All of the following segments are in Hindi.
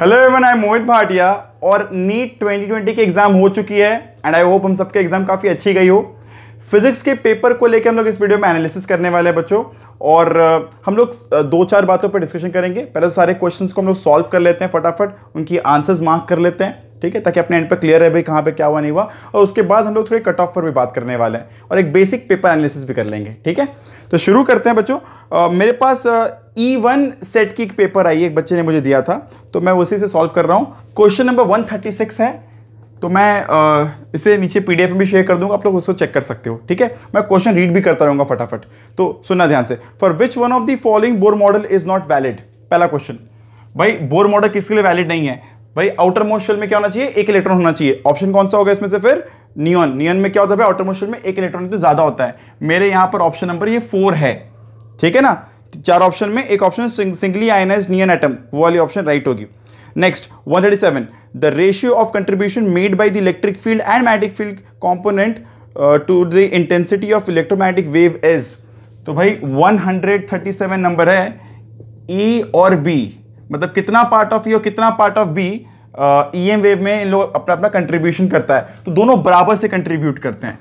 Hello everyone I Mohit Bhatia और नीट 2020 की एग्जाम हो चुकी है एंड आई होप हम सबके एग्जाम काफ़ी अच्छी गई हो फिजिक्स के पेपर को लेकर हम लोग इस वीडियो में एनालिसिस करने वाले हैं बच्चों और हम लोग दो चार बातों पर डिस्कशन करेंगे पहले तो सारे क्वेश्चंस को हम लोग सॉल्व कर लेते हैं फटाफट उनकी आंसर्स मार्क कर लेते हैं ठीक है ताकि अपने एंड पर क्लियर रहे भाई कहाँ पे क्या हुआ नहीं हुआ और उसके बाद हम लोग थोड़े कट ऑफ पर भी बात करने वाले हैं और एक बेसिक पेपर एनालिसिस भी कर लेंगे ठीक है तो शुरू करते हैं बच्चों मेरे पास ई वन सेट की एक पेपर आई एक बच्चे ने मुझे दिया था तो मैं उसी से सॉल्व कर रहा हूँ question number one thirty six है तो मैं आ, इसे नीचे पीडीएफ में भी शेयर कर दूंगा आप लोग उसको चेक कर सकते हो ठीक है मैं क्वेश्चन रीड भी करता रहूंगा फटाफट तो सुनना ध्यान से for which one of the following Bohr model is not valid पहला क्वेश्चन भाई बोर मॉडल किसके लिए वैलिड नहीं है भाई आउटर मोशन में क्या होना चाहिए एक इलेक्ट्रॉन होना चाहिए ऑप्शन कौन सा होगा इसमें से फिर नियॉन नियॉन में क्या होता है आउटर मोशन में एक इलेक्ट्रॉन तो ज्यादा होता है मेरे यहां पर ऑप्शन नंबर ये फोर है ठीक है ना चार ऑप्शन में एक option singly ionize neon atom वो वाली ऑप्शन राइट होगी next one the ratio of contribution made by the electric field and magnetic field component to the intensity of electromagnetic wave wave तो भाई 137 नंबर है e और बी मतलब कितना पार्ट ऑफ ई और कितना part of B E M wave में इन लोग अपना अपना कंट्रीब्यूशन करता है तो दोनों बराबर से कंट्रीब्यूट करते हैं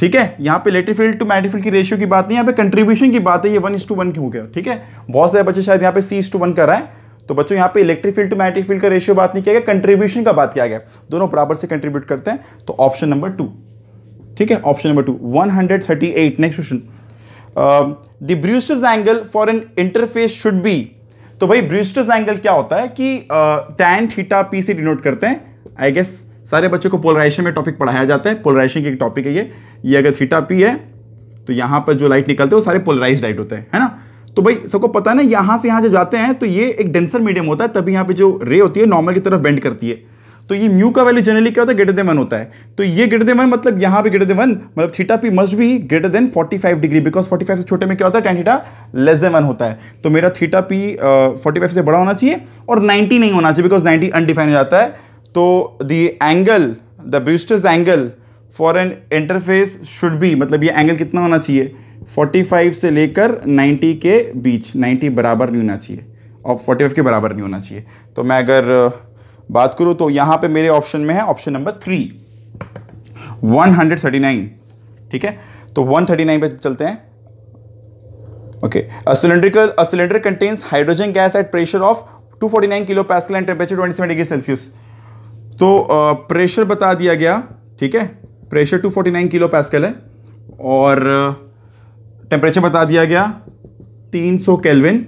ठीक है यहाँ पे electric field to magnetic field की रेशियो की बात नहीं यहाँ पे कंट्रीब्यूशन की बात है ये वन इस टू वन हो गया ठीक है बहुत सारे बच्चे शायद यहाँ पे सी इस टू वन हैं तो बच्चों यहाँ पे electric field to magnetic field का रेशियो बात नहीं किया गया कंट्रीब्यूशन का बात किया गया दोनों बराबर से कंट्रीब्यूट करते हैं तो ऑप्शन नंबर टू ठीक है option number two one hundred thirty eight next question the Brewster's angle for an interface should be तो भाई ब्रिस्टर्स एंगल क्या होता है कि टैन थीटा पी से डिनोट करते हैं आई गेस सारे बच्चों को पोलराइजेशन में टॉपिक पढ़ाया जाता है पोलराइजेशन एक टॉपिक है ये ये अगर थीटा पी है तो यहाँ पर जो लाइट निकलते हैं वो सारे पोलराइज लाइट होते हैं है ना तो भाई सबको पता है ना यहाँ से यहाँ जब जाते हैं तो ये एक डेंसर मीडियम होता है तभी यहाँ पर जो रे होती है नॉर्मल की तरफ बेंड करती है तो ये म्यू का वैल्यू जनरली क्या होता है ग्रेटर देन वन होता है तो ये ग्रेटर देन वन मतलब यहाँ पे ग्रेटर देन वन मतलब थीटा पी मस्ट भी ग्रेटर देन 45 डिग्री बिकॉज 45 से छोटे में क्या होता है tan theta less than one होता है तो मेरा थीटा पी फोर्टी फाइव से बड़ा होना चाहिए और नाइन्टी नहीं होना चाहिए बिकॉज नाइन्टी अनडिफाइन हो जाता है तो the angle the Brewster's angle for an interface should be मतलब ये एंगल कितना होना चाहिए 45 से लेकर 90 के बीच 90 बराबर नहीं होना चाहिए और 45 के बराबर नहीं होना चाहिए तो मैं अगर uh, बात करूं तो यहां पे मेरे ऑप्शन में है ऑप्शन नंबर थ्री 139 ठीक है तो 139 पे चलते हैं okay cylinder contains hydrogen gas at pressure of at pressure of 249 kilo pascal and temperature 27 degree Celsius तो प्रेशर uh, बता दिया गया ठीक है प्रेशर 249 किलो पैसकल है और टेम्परेचर uh, बता दिया गया 300 कैलविन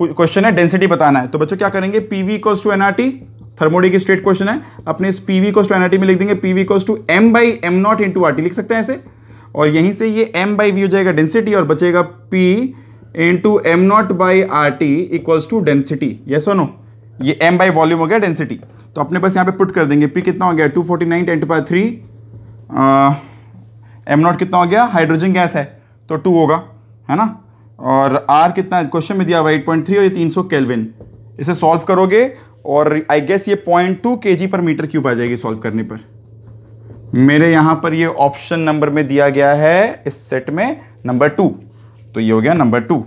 क्वेश्चन है डेंसिटी बताना है तो बच्चों क्या करेंगे P V equals to N R T थर्मोडिक स्ट्रेट क्वेश्चन है अपने इस पी वी कोस्ट एनआरटी में लिख देंगे पी वी कोस्ट to M by M not into R T लिख सकते हैं ऐसे और यहीं से ये एम बाई वी हो जाएगा डेंसिटी और बचेगा P into M not by R T equals to density ये और नो ये एम बाई वॉल्यूम हो गया डेंसिटी तो अपने पास यहाँ पे पुट कर देंगे पी कितना हो गया two forty nine ten by three M not कितना हो गया हाइड्रोजन गैस है तो टू होगा है ना और आर कितना क्वेश्चन में दिया हुआ एट पॉइंट थ्री और ये तीन सौ केलविन इसे सॉल्व करोगे और आई गेस ये पॉइंट टू के जी पर मीटर क्यूब आ जाएगी सॉल्व करने पर मेरे यहां पर ये ऑप्शन नंबर में दिया गया है इस सेट में नंबर टू तो ये हो गया नंबर टू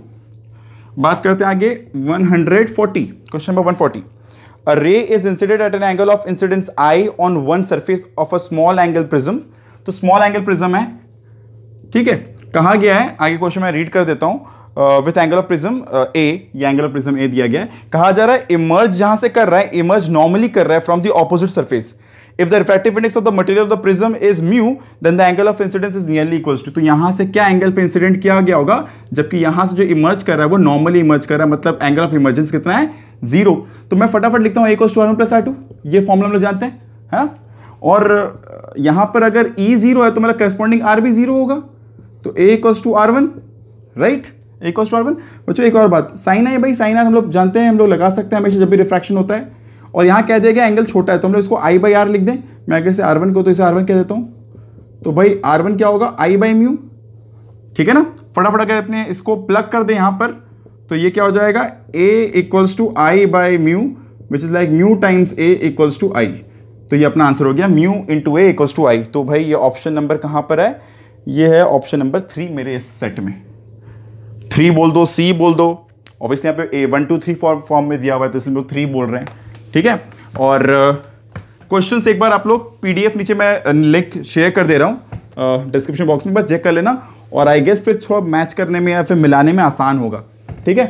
बात करते हैं आगे 140 question number 140 a ray is incident at an angle of incidence I on one surface of a small angle prism तो स्मॉल एंगल प्रिज्म है ठीक है कहा गया है आगे क्वेश्चन मैं रीड कर देता हूं with angle of prism A ये एंगल ऑफ प्रिज्म ए दिया गया है कहा जा रहा है इमर्ज जहां से कर रहा है इमर्ज नॉर्मली कर रहा है from the opposite surface if the refractive index of the material of the prism is mu then the angle of incidence is nearly equals to तो यहां से क्या एंगल पे इंसिडेंट किया गया होगा जबकि यहां से जो इमर्ज कर रहा है वो नॉर्मली इमर्ज कर रहा है मतलब एंगल ऑफ इमर्जेंस कितना है जीरो तो मैं फटाफट लिखता हूँ A equals to plus R two ये फॉर्मूला हम लोग जानते हैं है हाँ? और यहां पर अगर ई e जीरो है तो मेरा करस्पॉन्डिंग आर भी जीरो होगा तो A equals to R one right एक और वन बच्चों एक और बात sine I by sine R हम लोग जानते हैं हम लोग लगा सकते हैं हमेशा जब भी रिफ्रैक्शन होता है और यहाँ कह दिया गया एंगल छोटा है तो हम लोग इसको आई बाई आर लिख दें मैं अगर आर वन को तो इसे आर वन कह देता हूँ तो भाई आर वन क्या होगा आई बाई म्यू ठीक है ना फटाफट अगर अपने इसको प्लग कर दें यहाँ पर तो ये क्या हो जाएगा A equals to I by mu which is like mu times A equals to I तो ये अपना आंसर हो गया mu into A equals to I तो भाई ये ऑप्शन नंबर कहाँ पर है ये है ऑप्शन नंबर थ्री मेरे इस सेट में थ्री बोल दो सी बोल दो ऑब्वियसली यहाँ पे A one two three four form में दिया हुआ है तो इसलिए लोग थ्री बोल रहे हैं ठीक है और क्वेश्चन uh, एक बार आप लोग पीडीएफ नीचे मैं लिंक uh, शेयर कर दे रहा हूँ डिस्क्रिप्शन uh, बॉक्स में बस चेक कर लेना और आई गेस फिर थोड़ा मैच करने में या फिर मिलाने में आसान होगा ठीक है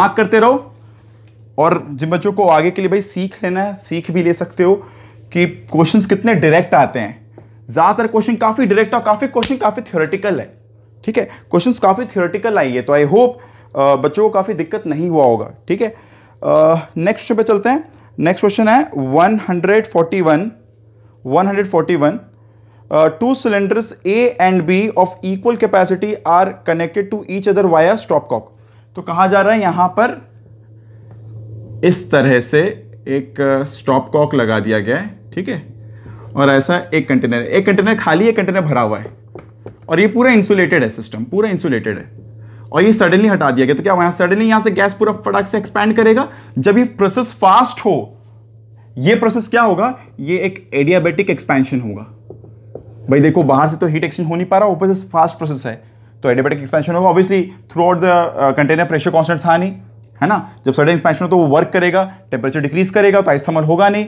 मार्क करते रहो और जिन बच्चों को आगे के लिए भाई सीख लेना है सीख भी ले सकते हो कि क्वेश्चंस कितने डायरेक्ट आते हैं ज़्यादातर क्वेश्चन काफ़ी डायरेक्ट और काफ़ी क्वेश्चन काफ़ी थ्योरेटिकल है ठीक है क्वेश्चन काफ़ी आई है तो आई होप बच्चों को काफ़ी दिक्कत नहीं हुआ होगा ठीक है नेक्स्ट पे चलते हैं नेक्स्ट क्वेश्चन है 141 141 two cylinders A and B of equal capacity are connected to each other via cock तो कहा जा रहा है यहां पर इस तरह से एक स्टॉप कॉक लगा दिया गया है ठीक है और ऐसा एक कंटेनर एक कंटेनर खाली एक कंटेनर भरा हुआ है और ये पूरा इंसुलेटेड है सिस्टम पूरा इंसुलेटेड है और ये सडनली हटा दिया गया तो क्या यहां सडनली यहां से गैस पूरा फटाक से एक्सपैंड करेगा जब ये प्रोसेस फास्ट हो ये प्रोसेस क्या होगा ये एक एडियाबेटिक एक्सपेंशन होगा भाई देखो बाहर से तो हीट एक्सचेंज हो नहीं पा रहा ऊपर से फास्ट प्रोसेस है तो एडियाबेटिक एक्सपेंशन होगा obviously throughout the container pressure constant था नहीं है ना जब सडन एक्सपेंशन हो तो वो वर्क करेगा टेम्परेचर डिक्रीज करेगा तो आइस होगा नहीं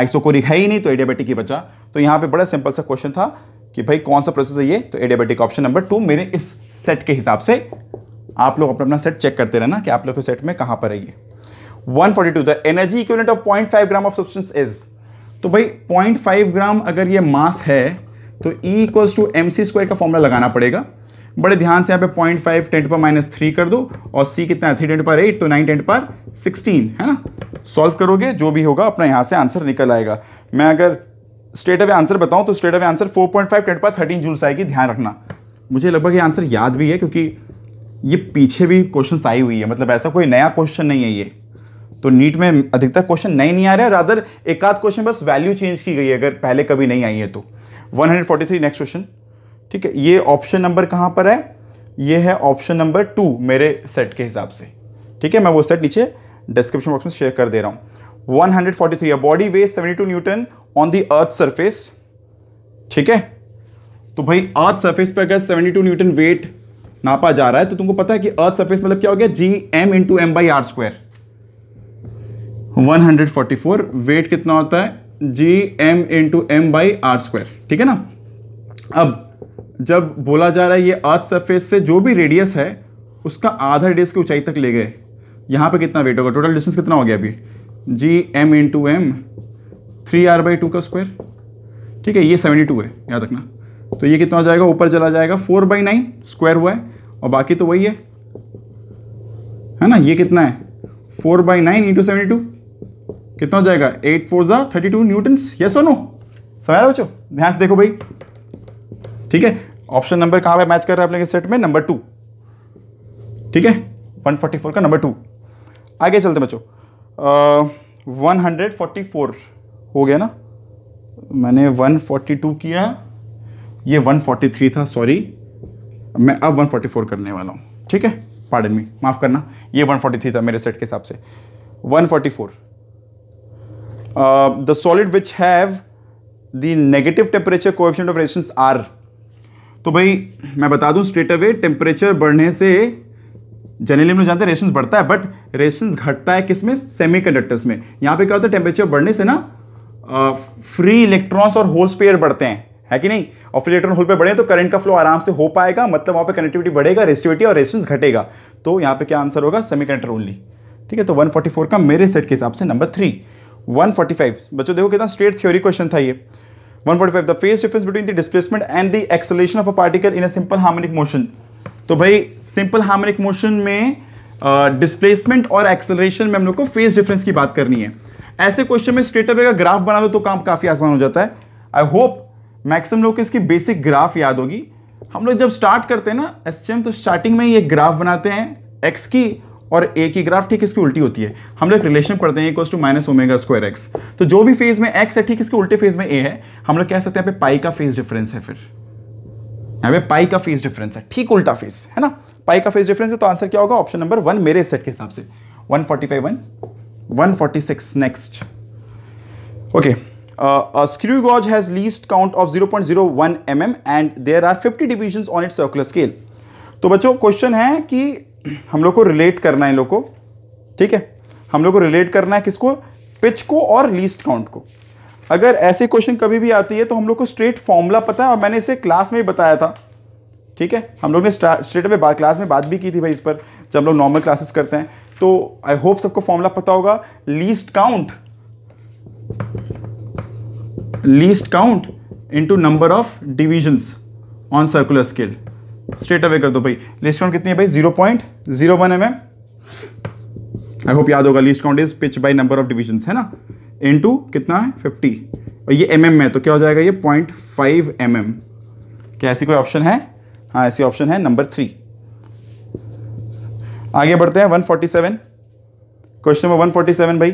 आइसोकोरिक है ही नहीं तो एडियाबेटिक ही बचा तो यहाँ पे बड़ा सिंपल सा क्वेश्चन था कि भाई कौन सा प्रोसेस है ये तो एडियाबेटिक ऑप्शन नंबर टू मेरे इस सेट के हिसाब से आप लोग अपना अपना सेट चेक करते रहना कि आप लोग के सेट में कहाँ पर है ये 142 the energy equivalent of 0.5 gram of substance is तो भाई 0.5 ग्राम अगर ये मास है तो E equals to M C square का फॉर्मूला लगाना पड़ेगा बड़े ध्यान से यहाँ पे पॉइंट फाइव टेंट पर माइनस थ्री कर दो और C कितना है थ्री टेंट पर एट तो नाइन टेंट पर सिक्सटीन है ना सॉल्व करोगे जो भी होगा अपना यहाँ से आंसर निकल आएगा मैं अगर स्ट्रेट अवे आंसर बताऊं तो straight away answer 4.5 point five ten पर थर्टीन जूल्स आएगी ध्यान रखना मुझे लगभग ये आंसर याद भी है क्योंकि ये पीछे भी क्वेश्चन आई हुई है मतलब ऐसा कोई नया क्वेश्चन नहीं है ये तो नीट में अधिकतर क्वेश्चन नए नहीं आ रहे रादर एक आध क्वेश्चन बस वैल्यू चेंज की गई है अगर पहले कभी नहीं आई है तो 143 नेक्स्ट क्वेश्चन ठीक है ये ऑप्शन नंबर कहाँ पर है ये है ऑप्शन नंबर टू मेरे सेट के हिसाब से ठीक है मैं वो सेट नीचे डिस्क्रिप्शन बॉक्स में शेयर कर दे रहा हूँ 143 hundred forty three body weighs two newton on the earth surface ठीक है तो भाई अर्थ सरफेस पे अगर 72 न्यूटन वेट नापा जा रहा है तो तुमको पता है कि अर्थ सरफेस मतलब क्या हो गया G M into M by R square for weight कितना होता है G M into M by R square ठीक है ना अब जब बोला जा रहा है ये अर्थ सरफेस से जो भी रेडियस है उसका आधा रेडियस की ऊंचाई तक ले गए यहाँ पे कितना वेट होगा टोटल डिस्टेंस कितना हो गया अभी G M into M three R by two का स्क्वायर ठीक है ये सेवेंटी टू है याद रखना तो ये कितना हो जाएगा ऊपर चला जाएगा फोर बाई नाइन स्क्वायर हुआ है और बाकी तो वही है है ना ये कितना है four by nine into seventy two कितना हो जाएगा एट फोर ज़ा थर्टी टू न्यूटन्स ये सो नो समझ बच्चों ध्यान से देखो भाई ठीक है ऑप्शन नंबर कहाँ पर मैच कर रहा है आप लोग सेट में नंबर टू ठीक है वन फोर्टी फोर का नंबर टू आगे चलते बच्चों वन हंड्रेड फोर्टी फोर हो गया ना मैंने 142 किया ये 143 था सॉरी मैं अब 144 करने वाला हूँ ठीक है पार्डन मी माफ़ करना ये 143 था मेरे सेट के हिसाब से 144 the solid which have the negative temperature coefficient of resistance are तो भाई मैं बता दूं स्ट्रेट अवे टेम्परेचर बढ़ने से जनरली हम लोग जानते हैं रेशंस बढ़ता है बट रेशंस घटता है किसमें कंडक्टर्स में यहाँ पे क्या होता है टेम्परेचर बढ़ने से ना फ्री इलेक्ट्रॉन्स और होल्स पेयर बढ़ते हैं है कि नहीं और फिर इलेक्ट्रॉन होल पे बढ़े तो करंट का फ्लो आराम से हो पाएगा मतलब वहाँ पे कनेक्टिविटी बढ़ेगा रेस्टिविटी और रेस्टेंस घटेगा तो यहाँ पे क्या आंसर होगा सेमी कंडक्टर ओनली ठीक है तो 144 का मेरे सेट के हिसाब से नंबर थ्री 145 बच्चों देखो कितना स्ट्रेट थ्योरी क्वेश्चन था ये 145 the phase difference between the displacement and the acceleration of a particle in a simple harmonic motion तो भाई सिंपल हार्मोनिक मोशन में डिस्प्लेसमेंट uh, और एक्सलेशन में हम लोग को फेस डिफरेंस की बात करनी है ऐसे क्वेश्चन में स्ट्रेट अवे का ग्राफ बना लो तो काम काफ़ी आसान हो जाता है आई होप मैक्सिमम लोग इसकी बेसिक ग्राफ याद होगी हम लोग जब स्टार्ट करते हैं ना एस तो स्टार्टिंग में ये ग्राफ बनाते हैं एक्स की और ए की ग्राफ ठीक इसकी उल्टी होती है हम लोग रिलेशन पढ़ते हैं equal to minus omega square X तो जो भी फेज में एक्स है ठीक इसके उल्टे फेज में ए है हम लोग कह सकते हैं पाई का फेज डिफरेंस है फिर यहाँ पे पाई का फेज डिफरेंस है ठीक उल्टा फेज है ना पाई का फेज डिफरेंस है तो आंसर क्या होगा ऑप्शन नंबर वन मेरे सेट के हिसाब से one forty five one 146 next okay uh, a screw gauge has least count of 0.01 mm and there are 50 divisions on its circular scale तो बच्चों क्वेश्चन है कि हम लोग को रिलेट करना है इन लोग को ठीक है हम लोग को रिलेट करना है किसको पिच को और लीस्ट काउंट को अगर ऐसे क्वेश्चन कभी भी आती है तो हम लोग को स्ट्रेट फॉर्मूला पता है और मैंने इसे क्लास में भी बताया था ठीक है हम लोग ने स्ट्रेट में क्लास में बात भी की थी भाई इस पर जब हम लोग नॉर्मल क्लासेस करते हैं तो आई होप सबको फॉर्मूला पता होगा least count least count into number of divisions on circular scale straight away कर दो भाई लीस्ट काउंट कितनी है भाई zero point zero one M M I hope याद होगा least count is pitch by number of division है ना इंटू कितना है फिफ्टी और ये एम mm है तो क्या हो जाएगा ये पॉइंट फाइव एम एम क्या ऐसी कोई ऑप्शन है हाँ ऐसी ऑप्शन है नंबर थ्री आगे बढ़ते हैं 147 क्वेश्चन नंबर 147 भाई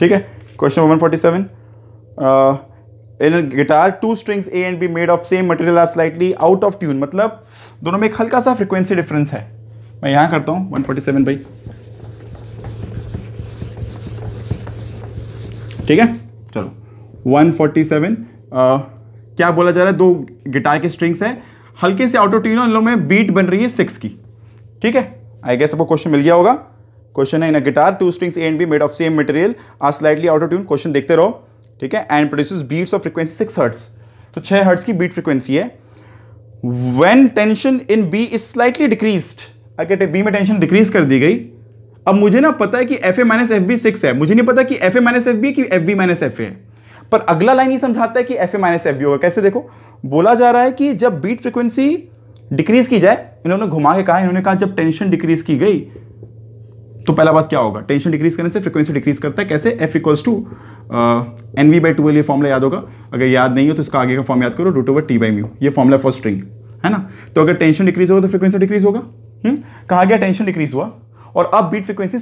ठीक है question number 147 in guitar two strings A and B made of same material are slightly out of tune मतलब दोनों में एक हल्का सा फ्रीक्वेंसी डिफरेंस है मैं यहां करता हूं 147 भाई ठीक है चलो 147 आ, क्या बोला जा रहा है दो गिटार के स्ट्रिंग्स हैं हल्के से ऑटो ट्यून इन लोग में बीट बन रही है सिक्स की ठीक है आई गेस आपको क्वेश्चन मिल गया होगा क्वेश्चन है in guitar two strings A and B made of same material are slightly out of tune question देखते रहो ठीक है and produce beats of frequency six hertz तो छः हर्ट्स की बीट फ्रिक्वेंसी है when tension in B is slightly decrease अगर बी में टेंशन डिक्रीज कर दी गई अब मुझे ना पता है कि F A minus F B six है मुझे नहीं पता कि F A minus F B कि F B minus F A है पर अगला लाइन ही समझाता है कि F A minus F B होगा कैसे देखो बोला जा रहा है कि जब बीट फ्रिक्वेंसी डिक्रीज की जाए इन्होंने घुमा के कहा इन्होंने कहा जब टेंशन डिक्रीज की गई तो पहला बात क्या होगा टेंशन डिक्रीज करने से फ्रिक्वेंसी डिक्रीज करता है कैसे F equals to N V by two ये फॉर्मला याद होगा अगर याद नहीं हो तो इसका आगे का फॉर्म याद करो root over T by mu ये फॉर्मला फॉर स्ट्रिंग है ना तो अगर टेंशन डिक्रीज होगा तो फ्रिक्वेंसी डिक्रीज होगा हम्म? कहा गया टेंशन डिक्रीज हुआ और अब बीट फ्रिक्वेंसी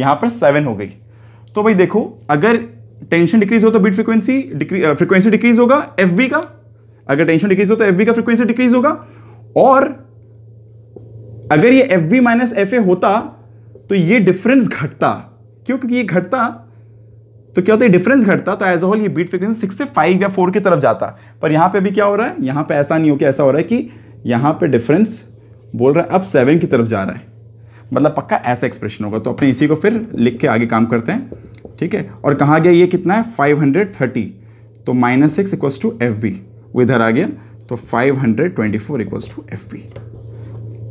यहां पर सेवन हो गई तो भाई देखो अगर टेंशन डिक्रीज हो तो बीट फ्रीक्वेंसी फ्रीक्वेंसी डिक्रीज होगा एफ बी का अगर टेंशन डिक्रीज हो तो एफ बी का फ्रीक्वेंसी डिक्रीज होगा और अगर ये F B minus F A होता तो ये डिफरेंस घटता क्यों क्योंकि ये घटता तो क्या होता है डिफरेंस घटता तो एज अ होल ये बीट फ्रीक्वेंसी सिक्स से फाइव या फोर की तरफ जाता पर यहां पे भी क्या हो रहा है यहां पे ऐसा नहीं हो कि ऐसा हो रहा है कि यहां पे डिफरेंस बोल रहा है अब सेवन की तरफ जा रहा है मतलब पक्का ऐसा एक्सप्रेशन होगा तो अपने इसी को फिर लिख के आगे काम करते हैं ठीक है और कहा गया ये कितना है 530 तो minus six equals to F B वो इधर आ गया तो 524 hundred twenty four equals to F B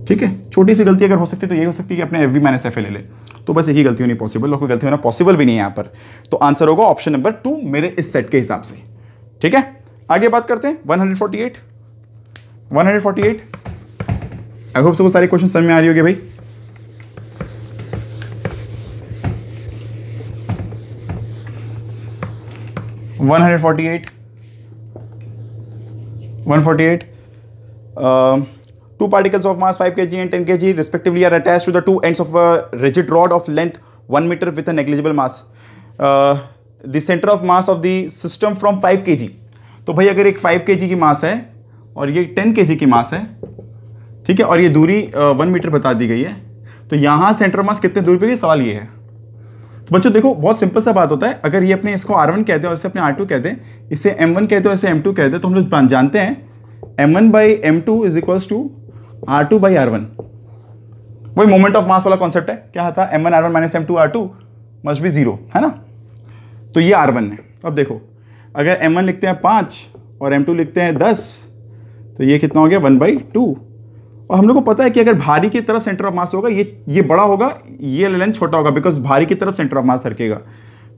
ठीक है छोटी सी गलती अगर हो सकती है तो ये हो सकती है कि अपने F B minus F A ले ले तो बस यही गलती होनी पॉसिबल और कोई गलती होना पॉसिबल भी नहीं है यहाँ पर तो आंसर होगा ऑप्शन नंबर टू मेरे इस सेट के हिसाब से ठीक है आगे बात करते हैं 148 148 आई होप सो सारे क्वेश्चन समझ में आ रही होगी भाई 148 148 uh, two particles of mass 5 kg and 10 kg respectively are attached to the two ends of a rigid rod of length 1 meter with a negligible mass uh, the center of mass of the system from 5 kg तो भाई अगर एक 5 kg की मास है और ये 10 kg की मास है ठीक है और ये दूरी वन मीटर बता दी गई है तो यहाँ सेंटर मास कितने दूरी पे सवाल ये है तो बच्चों देखो बहुत सिंपल सा बात होता है अगर ये अपने इसको आर वन कहते हैं और इसे अपने आर टू कहते हैं इसे एम वन कहते हैं और इसे एम टू कहते हैं तो हम लोग जानते हैं M one by M two is equals to R two by R one वही मोमेंट ऑफ मास वाला कॉन्सेप्ट है क्या था M one R one minus M two R two must भी जीरो है ना तो ये आर वन है अब देखो अगर एम वन लिखते हैं पाँच और एम टू लिखते हैं दस तो ये कितना हो गया वन बाई टू और हम लोग को पता है कि अगर भारी की तरफ सेंटर ऑफ मास होगा ये ये बड़ा होगा ये लेंथ छोटा होगा बिकॉज भारी की तरफ सेंटर ऑफ मास सरकेगा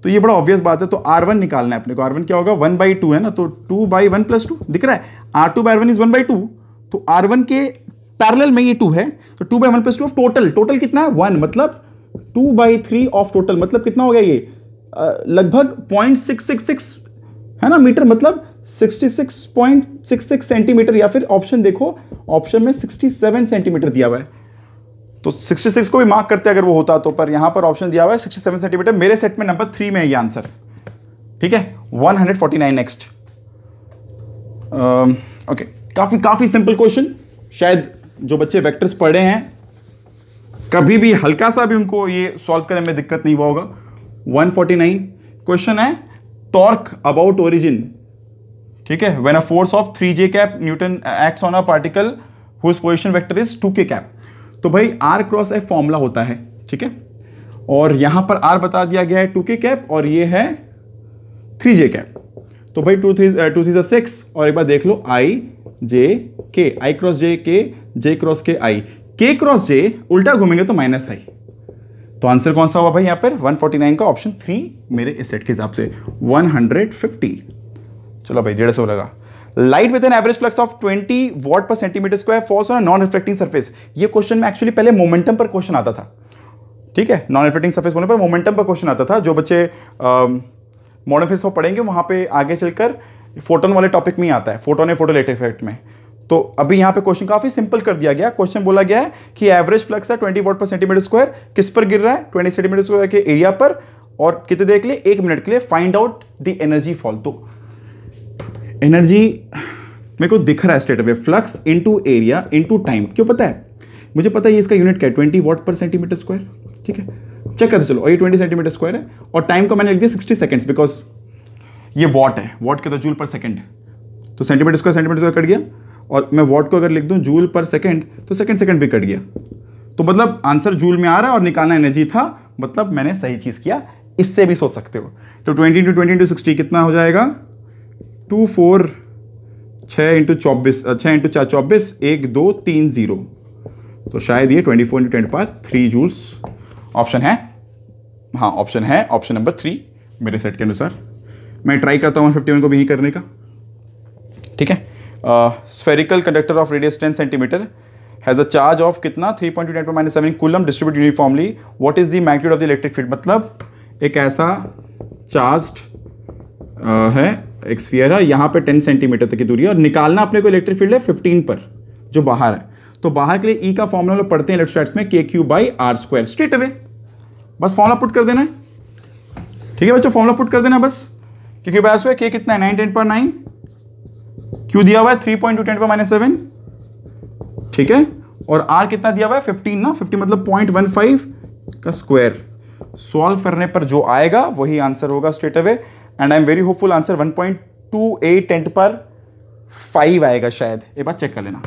तो ये बड़ा ऑब्वियस बात है तो आर वन निकालना है अपने को आर वन क्या होगा वन बाई टू है ना तो two by one plus two दिख रहा है R two by one is one by two तो आर वन के पैरल में ये टू है तो two by one plus two of total total कितना है वन मतलब two by three of total मतलब कितना हो गया ये लगभग पॉइंट सिक्स सिक्स सिक्स है ना मीटर मतलब 66.66 सेंटीमीटर या फिर ऑप्शन देखो ऑप्शन में 67 सेंटीमीटर दिया हुआ है तो 66 को भी मार्क करते अगर वो होता तो पर यहां पर ऑप्शन दिया हुआ है 67 सेंटीमीटर मेरे सेट में नंबर थ्री में ये आंसर ठीक है 149 नेक्स्ट ओके काफ़ी काफ़ी सिंपल क्वेश्चन शायद जो बच्चे वेक्टर्स पढ़े हैं कभी भी हल्का सा भी उनको ये सॉल्व करने में दिक्कत नहीं हुआ होगा वन क्वेश्चन है टॉर्क अबाउट ओरिजिन ठीक है when a force of three J cap newton acts on a particle whose position vector is two K cap तो भाई आर क्रॉस एफ फॉर्मूला होता है ठीक है और यहां पर आर बता दिया गया है टू के कैप और ये है थ्री जे कैप तो भाई two three two three six और एक बार देख लो आई जे के आई क्रॉस जे के जे क्रॉस के आई के क्रॉस जे उल्टा घूमेंगे तो माइनस आई तो आंसर कौन सा हुआ भाई यहां पर 149 का ऑप्शन थ्री मेरे इस सेट के हिसाब से 150 चलो भाई डेढ़ सौ लगा light with an average flux of 20 watt per centimetre square falls on non reflecting surface ये क्वेश्चन में एक्चुअली पहले मोमेंटम पर क्वेश्चन आता था ठीक है नॉन रिफ्लेक्टिंग सर्फेस होने पर मोमेंटम पर क्वेश्चन आता था जो बच्चे मॉडर्न फिजिक्स को पढ़ेंगे वहाँ पे आगे चलकर फोटोन वाले टॉपिक में ही आता है फोटोन फोटो लेट इफेक्ट में तो अभी यहां पे क्वेश्चन काफ़ी सिंपल कर दिया गया क्वेश्चन बोला गया है कि एवरेज फ्लक्स है 20 वोट पर सेंटीमीटर स्क्वायर किस पर गिर रहा है 20 सेंटीमीटर स्क्वायर के एरिया पर और कितने देर के लिए एक मिनट के लिए find out the energy fall तो एनर्जी मेरे को दिख रहा है straight away flux into area into time क्यों पता है मुझे पता है ये इसका यूनिट क्या है twenty watt per centimetre square ठीक है चेक करते चलो और ये ट्वेंटी सेंटीमीटर स्क्वायर है और टाइम को मैंने लिख दिया सिक्सटी सेकेंड्स बिकॉज ये वॉट है वॉट के तो जूल पर सेकेंड तो centimetre square centimetre square cut गया और मैं वॉट को अगर लिख दूँ जूल पर सेकेंड तो सेकेंड सेकेंड भी कट गया तो मतलब आंसर जूल में आ रहा है और निकालना एनर्जी था मतलब मैंने सही चीज़ किया इससे भी सोच सकते हो तो twenty two twenty two sixty कितना हो जाएगा टू फोर छः इंटू चौबीस छः इंटू चार चौबीस एक दो तीन ज़ीरो तो शायद ये ट्वेंटी फोर इंटू ट्वेंटी पाँच थ्री जूल्स ऑप्शन है हाँ ऑप्शन है ऑप्शन नंबर थ्री मेरे सेट के अनुसार मैं ट्राई करता हूँ फिफ्टी वन को भी यही करने का ठीक है spherical conductor of radius ten centimetre has a charge of कितना three point two minus seven coulomb distribute uniformly what is the magnitude of the electric field मतलब एक ऐसा चार्ज्ड है एक स्फीयर है यहाँ पे टेन सेंटीमीटर तक की दूरी है और निकालना अपने को इलेक्ट्रिक फील्ड है फिफ्टीन पर जो बाहर है तो बाहर के लिए ई e का फॉर्मूला लोग पढ़ते हैं इलेक्ट्रोस्टैट्स में K Q by R square straight away बस फॉर्मूला पुट कर देना है ठीक है बच्चों फॉर्मूला पुट कर देना बस के Q by R square K कितना है नाइन टेन पर नाइन क्यू दिया हुआ है थ्री पॉइंट टू टेन पर माइनस सेवन ठीक है और आर कितना दिया हुआ है फिफ्टीन ना फिफ्टीन मतलब पॉइंट वन फाइव का स्क्वायर सॉल्व करने पर जो आएगा वही आंसर होगा straight away and I am very hopeful answer 1.28 point two eight tenth पर फाइव आएगा शायद एक बार चेक कर लेना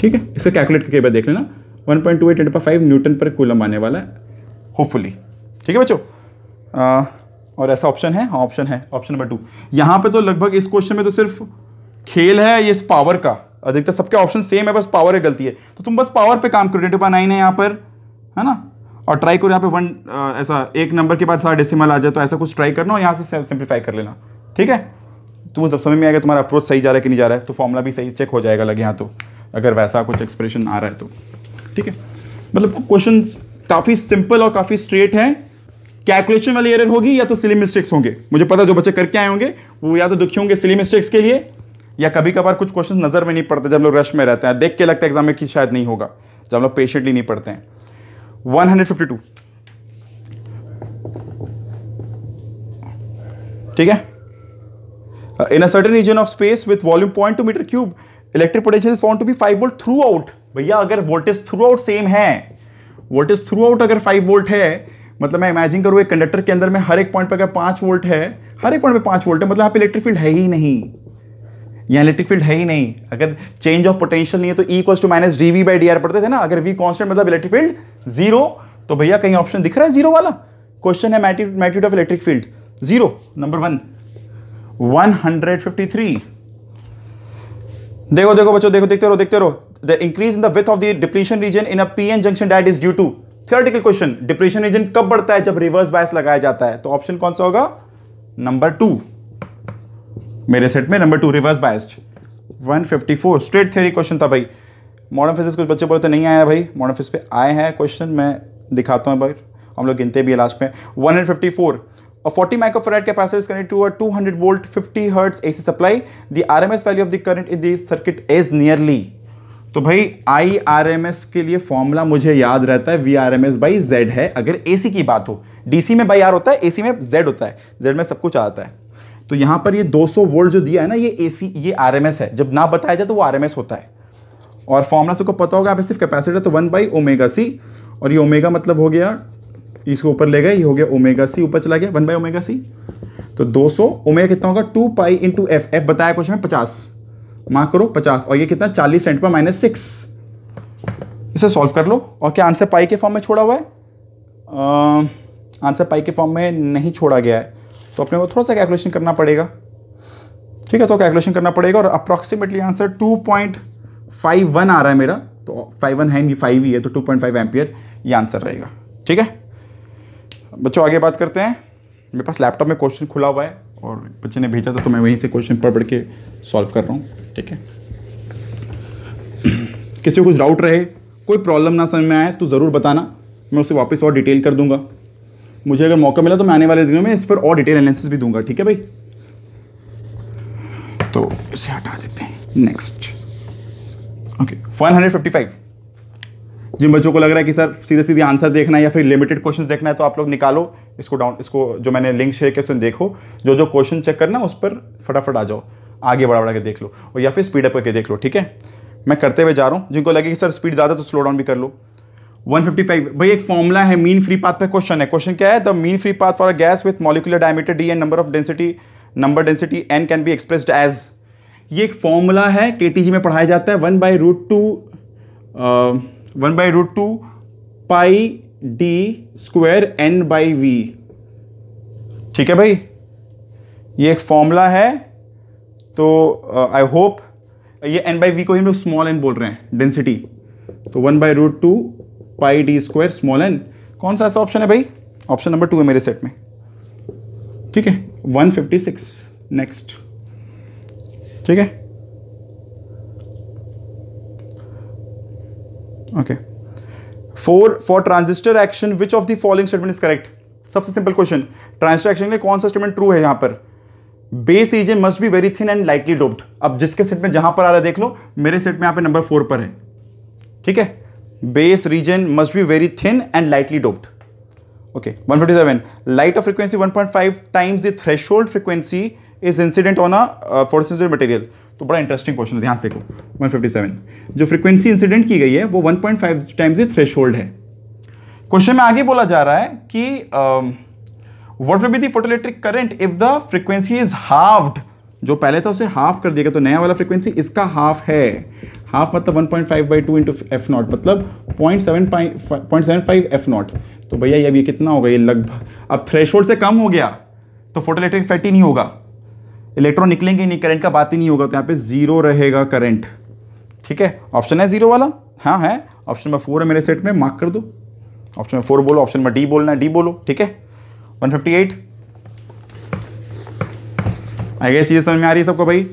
ठीक है इसका कैलकुलेट करके बार देख लेना 1.28 पॉइंट टू एट टेंट पर फाइव न्यूटन पर कूलम आने वाला है होपफुली ठीक है बच्चों और ऐसा ऑप्शन है हाँ ऑप्शन है ऑप्शन नंबर टू यहाँ पे तो लगभग इस क्वेश्चन में तो सिर्फ खेल है ये इस पावर का अधिकतर सबके ऑप्शन सेम है बस पावर है गलती है तो तुम बस पावर पे काम करो टेंट पर नाइन है यहाँ पर है ना और ट्राई करो यहाँ पे वन ऐसा एक नंबर के बाद सारा डेसिमल आ जाए तो ऐसा कुछ ट्राई करना और यहाँ से सिंप्लीफाई कर लेना ठीक है तो जब मतलब समय में आएगा तुम्हारा अप्रोच सही जा रहा है कि नहीं जा रहा है तो फॉर्मूला भी सही चेक हो जाएगा लगे यहाँ तो अगर वैसा कुछ एक्सप्रेशन आ रहा है तो ठीक है मतलब क्वेश्चन काफ़ी सिंपल और काफ़ी स्ट्रेट हैं कैलकुलेशन वाली एरर होगी या तो सिली मिस्टेक्स होंगे मुझे पता जो बच्चे करके आए होंगे वो या तो दुखी होंगे सिली मिस्टेक्स के लिए या कभी कभार कुछ क्वेश्चन नज़र में नहीं पड़ते जब लोग रश में रहते हैं देख के लगता है एग्जाम में कि शायद नहीं होगा जब हम लोग पेशेंटली नहीं पढ़ते हैं 152 फिफ्टी टू ठीक है in a certain region of space with volume point two metre cube electric potential is found to be 5 volt throughout भैया अगर वोल्टेज थ्रू आउट सेम है वोल्टेज थ्रू आउट अगर फाइव वोल्ट है मतलब मैं इमेजिन करूं एक कंडक्टर के अंदर में हर एक पॉइंट पर अगर पांच वोल्ट है हर एक पॉइंट पे पांच वोल्ट है मतलब यहाँ पे इलेक्ट्रिक फील्ड है ही नहीं यहाँ इलेक्ट्रिक फील्ड है ही नहीं अगर चेंज ऑफ पोटेंशियल नहीं है तो E equals to minus D V by D R पढ़ते थे ना अगर वी कॉन्स्टेंट मतलब इलेक्ट्रिक फील्ड जीरो तो भैया कहीं ऑप्शन दिख रहा है जीरो वाला क्वेश्चन है magnitude of electric field zero number one one hundred fifty three देखो देखो बच्चों देखो देखते रहो देखते रहो the increase in the width of the depletion region in a PN junction that is due to theoretical question depletion region कब बढ़ता है जब रिवर्स बायस लगाया जाता है तो ऑप्शन कौन सा होगा नंबर टू मेरे सेट में number two reverse biased 154 straight theory question था भाई मॉडर्न फिजिक्स कुछ बच्चे बोलते नहीं आया भाई मॉडर्न फिजिक्स पे आए हैं क्वेश्चन मैं दिखाता हूँ भाई हम लोग गिनते भी है लास्ट में 154 और 40 microfarad capacitor is connected to a 200 volt 50 hertz AC supply. The RMS value of the current in the circuit is nearly तो भाई आई आर एम एस के लिए फॉर्मूला मुझे याद रहता है V R M S by Z है अगर ए सी की बात हो डी सी में बाई आर होता है ए सी में जेड होता है जेड में सब कुछ आता है तो यहाँ पर ये 200 वोल्ट जो दिया है ना ये एसी ये आरएमएस है जब ना बताया जाए तो वो आरएमएस होता है और फॉर्मूला सबको पता होगा आप सिर्फ कैपेसिटर तो वन बाई ओमेगा सी और ये ओमेगा मतलब हो गया इसको ऊपर ले गए ये हो गया ओमेगा सी ऊपर चला गया वन बाई ओमेगा सी तो 200 सौ ओमेगा कितना होगा two pi into F F बताया क्वेश्चन में पचास माफ करो पचास और ये कितना चालीस सेंट पर माइनस सिक्स इसे सॉल्व कर लो और क्या आंसर पाई के फॉर्म में छोड़ा हुआ है आंसर पाई के फॉर्म में नहीं छोड़ा गया है तो अपने को थोड़ा सा कैलकुलेशन करना पड़ेगा ठीक है तो कैलकुलेशन करना पड़ेगा और अप्रॉक्सीमेटली आंसर 2.51 आ रहा है मेरा तो 51 है नहीं 5 ही है तो 2.5 एम्पियर ये आंसर रहेगा ठीक है बच्चों आगे बात करते हैं मेरे पास लैपटॉप में क्वेश्चन खुला हुआ है और बच्चे ने भेजा था तो मैं वहीं से क्वेश्चन पढ़ पढ़ के सॉल्व कर रहा हूँ ठीक है किसी को कुछ डाउट रहे कोई प्रॉब्लम ना समझ में आए तो ज़रूर बताना मैं उसे वापस और डिटेल कर दूंगा मुझे अगर मौका मिला तो मैं आने वाले दिनों में इस पर और डिटेल एनालिसिस भी दूंगा ठीक है भाई तो इसे हटा देते हैं next okay one hundred fifty five जिन बच्चों को लग रहा है कि सर सीधे सीधे आंसर देखना है या फिर लिमिटेड क्वेश्चन देखना है तो आप लोग निकालो इसको डाउन इसको जो मैंने लिंक शेयर किया उसमें देखो जो जो क्वेश्चन चेक करना उस पर फटाफट आ जाओ आगे बढ़ा बढ़ा के देख लो और या फिर स्पीड अप करके देख लो ठीक है मैं करते हुए जा रहा हूँ जिनको लगे कि सर स्पीड ज़्यादा तो स्लो डाउन भी कर लो 155 भाई एक फॉर्मूला है मीन फ्री पाथ पर क्वेश्चन है क्वेश्चन क्या है the mean free path for a gas with molecular diameter D and number of density number density N can be expressed as ये एक फॉर्मूला है के में पढ़ाया जाता है one by root two one by root two pi D square N by V ठीक है भाई ये एक फॉर्मूला है तो आई uh, होप ये एन बाई वी को ही हम लोग स्मॉल एन बोल रहे हैं डेंसिटी तो one by root two pi D square small N कौन सा ऐसा ऑप्शन है भाई ऑप्शन नंबर टू है मेरे सेट में ठीक है 156 नेक्स्ट ठीक है okay for for transistor action which of the following statement is correct सबसे सिंपल क्वेश्चन ट्रांजिस्टर एक्शन में लिए कौन सा स्टेटमेंट ट्रू है यहां पर base region must be very thin and lightly doped अब जिसके सेट में जहां पर आ रहा है देख लो मेरे सेट में यहां पे नंबर फोर पर है ठीक है base region must be very thin and lightly doped. Okay, 157. Lighter frequency 1.5 times the threshold frequency is incident on a uh, photosensitive material तो बड़ा इंटरेस्टिंग क्वेश्चन है ध्यान से देखो 157 जो फ्रीक्वेंसी इंसिडेंट की गई है वो 1.5 टाइम्स ये थ्रेशोल्ड है क्वेश्चन में आगे बोला जा रहा है कि what will be the photoelectric current if the frequency is halved जो पहले था उसे हाफ कर दिया गया तो नया वाला फ्रीक्वेंसी इसका हाफ है हाफ मतलब one point five by two into F naught मतलब point seven point seven five F naught तो भैया ये अब ये कितना होगा ये लगभग अब होल्ड से कम हो गया तो फोटो इलेक्ट्रिक इफेक्ट ही नहीं होगा इलेक्ट्रॉन निकलेंगे नहीं करंट का बात ही नहीं होगा तो यहाँ पे जीरो रहेगा करंट ठीक है ऑप्शन है जीरो वाला हाँ है ऑप्शन नंबर फोर है मेरे सेट में मार्क कर दो ऑप्शन नंबर फोर बोलो ऑप्शन नंबर डी बोलना है डी बोलो ठीक है one fifty eight I guess ये समझ में आ रही है सबको भाई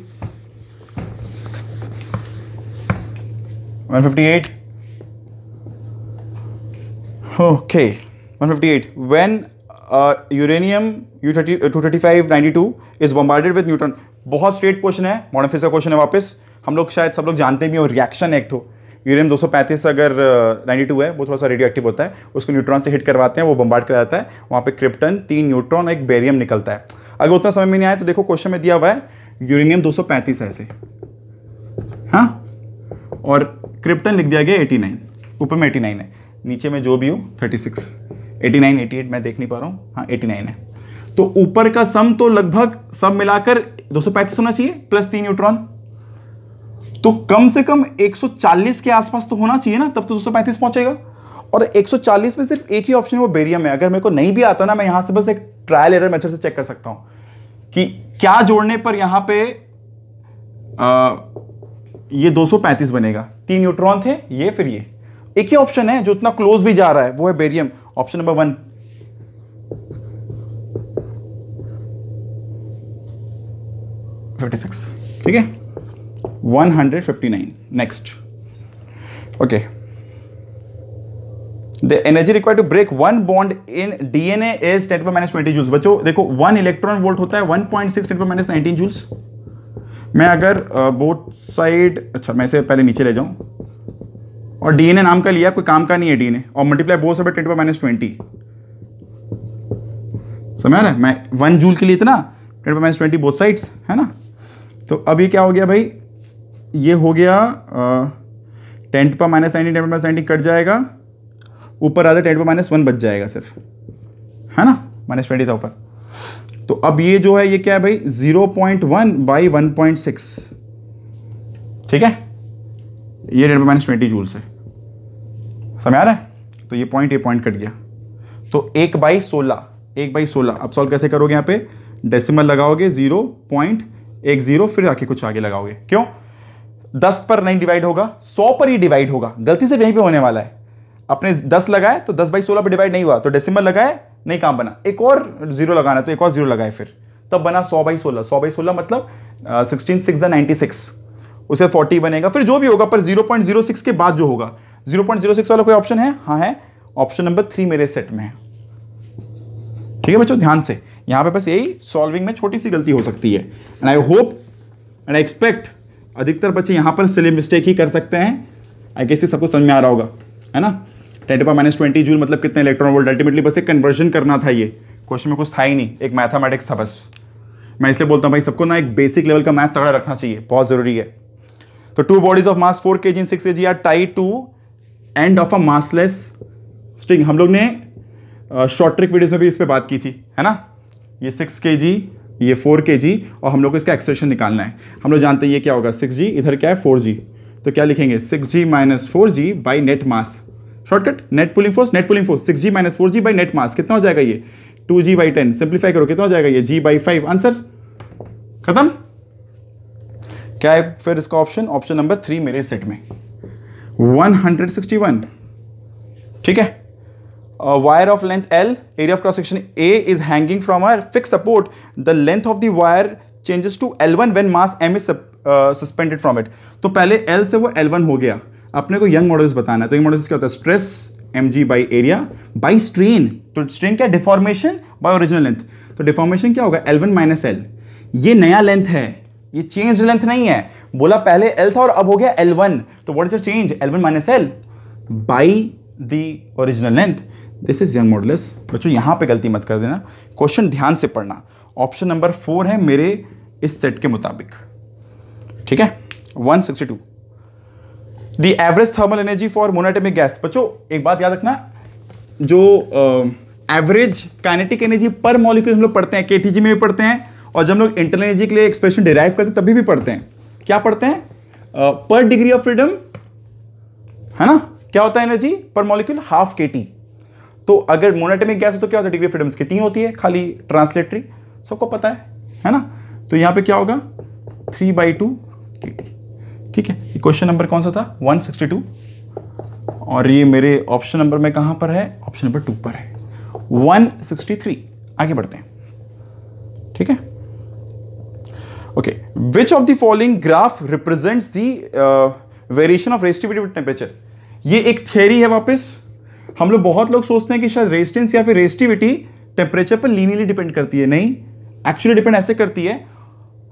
158 okay 158 when uh, uranium U30 uh, 235 92 is bombarded with neutron बहुत स्ट्रेट क्वेश्चन है मॉडर्न फिजिक्स का क्वेश्चन है वापस हम लोग शायद सब लोग जानते भी हो रिएक्शन एक्ट हो यूरेनियम 235 अगर uh, 92 है वो थोड़ा सा रेडियो एक्टिव होता है उसको न्यूट्रॉन से हिट करवाते हैं वो बम्बार्ड कर जाता है वहाँ पे क्रिप्टन तीन न्यूट्रॉन एक बेरियम निकलता है अगर उतना समय में नहीं आया तो देखो क्वेश्चन में दिया हुआ है यूरेनियम 235 पैंतीस ऐसे हाँ और क्रिप्टन लिख दिया गया 89 ऊपर में 89 है नीचे में जो भी हो 36 89 88 मैं देख नहीं पा रहा हूँ हाँ 89 है तो ऊपर का सम तो लगभग सब मिलाकर 235 होना चाहिए प्लस तीन न्यूट्रॉन तो कम से कम 140 के आसपास तो होना चाहिए ना तब तो 235 पहुंचेगा और 140 में सिर्फ एक ही ऑप्शन है वो बेरियम है अगर मेरे को नहीं भी आता ना मैं यहाँ से बस एक ट्रायल एरर मेथड से चेक कर सकता हूँ कि क्या जोड़ने पर यहाँ पे आ, ये 235 बनेगा तीन न्यूट्रॉन थे ये फिर ये एक ही ऑप्शन है जो इतना क्लोज भी जा रहा है वो है barium option number one fifty six ठीक है one hundred fifty nine next okay the energy require to break one bond in DNA is ten पर माइनस ट्वेंटी जूल्स बच्चों देखो वन इलेक्ट्रॉन वोल्ट होता है वन पॉइंट सिक्स टेन पर माइनस नाइनटीन जूल्स मैं अगर बोथ साइड अच्छा मैं इसे पहले नीचे ले जाऊँ और डी नाम का लिया कोई काम का नहीं है डी और मल्टीप्लाई बोथ सब ट्वेंटी माइनस ट्वेंटी समझ रहे मैं वन जूल के लिए इतना twenty minus twenty both sides है ना तो अभी क्या हो गया भाई ये हो गया टेन पर माइनस नाइनटी टेन पर माइनस नाइनटी कट जाएगा ऊपर आधा टेंट टेन पर माइनस वन बच जाएगा सिर्फ है ना माइनस ट्वेंटी था ऊपर तो अब ये जो है ये क्या है भाई 0.1 पॉइंट वन बाई वन ठीक है ये डेढ़ माइनस ट्वेंटी जूल्स है समझ आ रहा है तो ये पॉइंट ये पॉइंट कट गया तो एक बाई सोलह एक बाई सोलह अब सॉल्व कैसे करोगे यहाँ पे डेसिमल लगाओगे जीरो पॉइंट एक जीरो फिर आके कुछ आगे लगाओगे क्यों दस पर नहीं डिवाइड होगा सौ पर ही डिवाइड होगा गलती से यहीं पे होने वाला है अपने दस लगाए तो दस बाई सोलह पर डिवाइड नहीं हुआ तो डेसिमल लगाए नहीं काम बना एक और जीरो लगाना तो एक और जीरो लगाए फिर तब बना सौ बाई सोलह सौ बाई सोलह मतलब सिक्सटीन सिक्स नाइन्टी सिक्स उसे फोर्टी बनेगा फिर जो भी होगा पर जीरो पॉइंट जीरो सिक्स के बाद जो होगा जीरो पॉइंट जीरो सिक्स वाला कोई ऑप्शन है हाँ है ऑप्शन नंबर थ्री मेरे सेट में है ठीक है बच्चों ध्यान से यहाँ पे बस यही सॉल्विंग में छोटी सी गलती हो सकती है and I hope and I expect अधिकतर बच्चे यहाँ पर सिले मिस्टेक ही कर सकते हैं आई कैसे सबको समझ में आ रहा होगा है ना ten to minus twenty joule मतलब कितने इलेक्ट्रॉन वोल्ट अल्टीमेटली बस एक कन्वर्जन करना था ये क्वेश्चन में कुछ था ही नहीं एक मैथमेटिक्स था बस मैं इसलिए बोलता हूँ भाई सबको ना एक बेसिक लेवल का मैथ तगड़ा रखना चाहिए बहुत ज़रूरी है तो two bodies of mass four K G six K G are tie to end of a massless string हम लोग ने शॉर्ट ट्रिक वीडियोज में भी इस पर बात की थी है ना ये सिक्स के जी ये फोर के जी और हम लोग को इसका एक्सप्रेशन निकालना है हम लोग जानते हैं ये क्या होगा सिक्स जी इधर क्या है फोर जी तो क्या लिखेंगे six G minus four G by net mass shortcut net pulling force net pulling force six G minus four G by net mass कितना हो जाएगा ये two G by ten simplify करो कितना हो जाएगा ये जी बाई फाइव आंसर खत्म क्या है फिर इसका ऑप्शन ऑप्शन नंबर थ्री मेरे सेट में वन ठीक है wire of length L area of cross section A is hanging from a fix support the length of the wire changes to L one when mass M is suspended from it तो पहले एल से वो एल वन हो गया अपने को यंग मॉडल्स बताना है तो यंग मॉडल्स क्या होता है stress M G by area by strain तो स्ट्रेन क्या डिफॉर्मेशन बाई ओरिजिनल लेंथ तो डिफॉर्मेशन क्या होगा एलवन माइनस एल ये नया लेंथ है ये चेंज लेंथ नहीं है बोला पहले एल था और अब हो गया एल वन तो what is your change L one minus L by the original length this is Young modulus बच्चों यहाँ पर गलती मत कर देना क्वेश्चन ध्यान से पढ़ना ऑप्शन नंबर फोर है मेरे इस सेट के मुताबिक ठीक है one sixty two the average thermal energy for monatomic gas बच्चों एक बात याद रखना जो average kinetic energy per molecule हम लोग पढ़ते हैं केटीजी में भी पढ़ते हैं और जब लोग इंटरनल एनर्जी के लिए एक्सप्रेशन डिराइव करते हैं तभी भी पढ़ते हैं क्या पढ़ते हैं पर डिग्री ऑफ फ्रीडम है ना क्या होता है एनर्जी पर मॉलिक्यूल हाफ के तो अगर मोनाटेमिक गैस हो तो क्या होता है डिग्री ऑफ फ्रीडम की तीन होती है खाली ट्रांसलेटरी सबको पता है है ना तो यहाँ पे क्या होगा three by two k T ठीक है क्वेश्चन नंबर कौन सा था 162 और ये मेरे ऑप्शन नंबर में कहां पर है ऑप्शन नंबर टू पर है 163 आगे बढ़ते हैं ठीक है okay which of the following graph represents the variation of resistivity temperature ये एक थियरी है वापस हम लोग बहुत लोग सोचते हैं कि शायद रेजिस्टेंस या फिर रेस्टिविटी टेम्परेचर पर लीनियली डिपेंड करती है नहीं एक्चुअली डिपेंड ऐसे करती है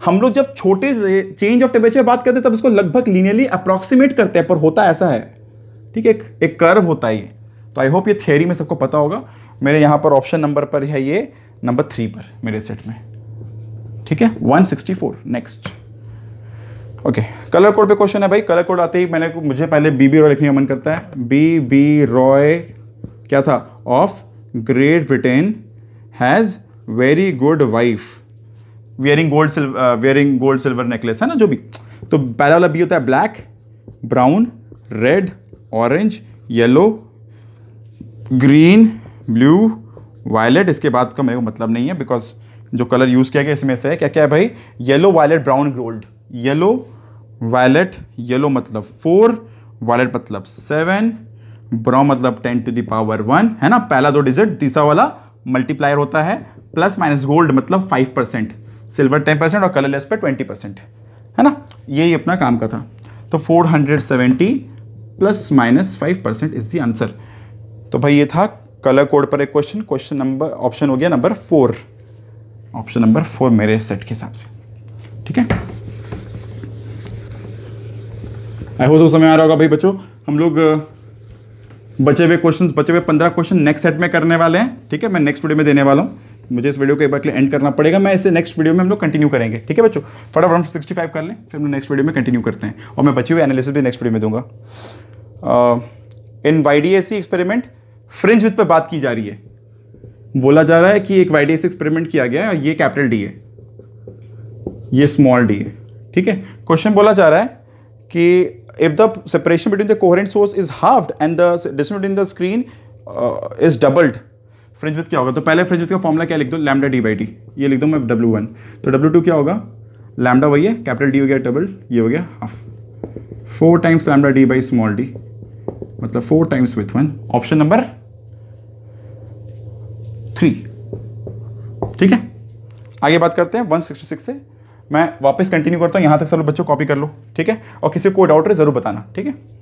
हम लोग जब छोटे चेंज ऑफ टेम्परेचर बात करते हैं तब इसको लगभग लीनियरली अप्रॉक्सीमेट करते हैं पर होता ऐसा है ठीक है एक, एक कर्व होता है ये तो आई होप ये थियोरी में सबको पता होगा मेरे यहाँ पर ऑप्शन नंबर पर है ये नंबर थ्री पर मेरे सेट में ठीक है 164 नेक्स्ट ओके कलर कोड पे क्वेश्चन है भाई कलर कोड आते ही मैंने मुझे पहले बी बी रॉय लिखने का मन करता है बी बी रॉय क्या था of Great Britain has very good wife wearing gold wearing gold silver necklace है ना जो भी तो पहला वाला बी होता है black brown red orange yellow green blue violet इसके बाद का मेरे को मतलब नहीं है बिकॉज जो कलर यूज़ किया गया इसमें से है क्या क्या है भाई yellow violet brown gold yellow violet yellow मतलब फोर वायलेट मतलब सेवन ब्राउन मतलब टेन टू दावर वन है ना पहला दो डिजिट तीसरा वाला मल्टीप्लायर होता है प्लस माइनस गोल्ड मतलब five percent silver ten percent और कलरलेस पे ट्वेंटी परसेंट है ना यही अपना काम का था तो four hundred seventy plus minus five percent is the answer तो भाई ये था कलर कोड पर एक क्वेश्चन क्वेश्चन नंबर ऑप्शन हो गया number four option number four मेरे सेट के हिसाब से ठीक है आई होप समय आ रहा होगा भाई बच्चों हम लोग बचे हुए क्वेश्चंस बचे हुए पंद्रह क्वेश्चन नेक्स्ट सेट में करने वाले हैं ठीक है मैं नेक्स्ट वीडियो में देने वाला हूँ मुझे इस वीडियो को एक बार के लिए एंड करना पड़ेगा मैं इसे नेक्स्ट वीडियो में हम लोग कंटिन्यू करेंगे ठीक है बच्चों फटाफट हम सिक्सटी फाइव कर लें फिर हम नेक्स्ट वीडियो में कंटिन्यू करते हैं और मैं बची हुई एनालिसिस भी नेक्स्ट वीडियो में दूंगा in Y D S E experiment fringe width पर बात की जा रही है बोला जा रहा है कि एक वाई डी एस एक्सपेरिमेंट किया गया है और ये कैपिटल डी है ये स्मॉल डी है ठीक है क्वेश्चन बोला जा रहा है कि if the separation between the coherent source is halved and the distance the screen is doubled fringe width क्या होगा तो पहले फ्रिज विथ का फॉर्मला क्या लिख दो लैमडा डी बाई डी ये लिख दो मैं डब्ल्यू वन तो डब्ल्यू टू क्या होगा लैमडा वही है कैपिटल डी हो गया डबल ये हो गया half four times lambda D by small d मतलब four times width one option number three ठीक है आगे बात करते हैं वन सिक्सटी सिक्स से मैं वापस कंटिन्यू करता हूँ यहाँ तक सब बच्चों कॉपी कर लो ठीक है और किसी को डाउट है ज़रूर बताना ठीक है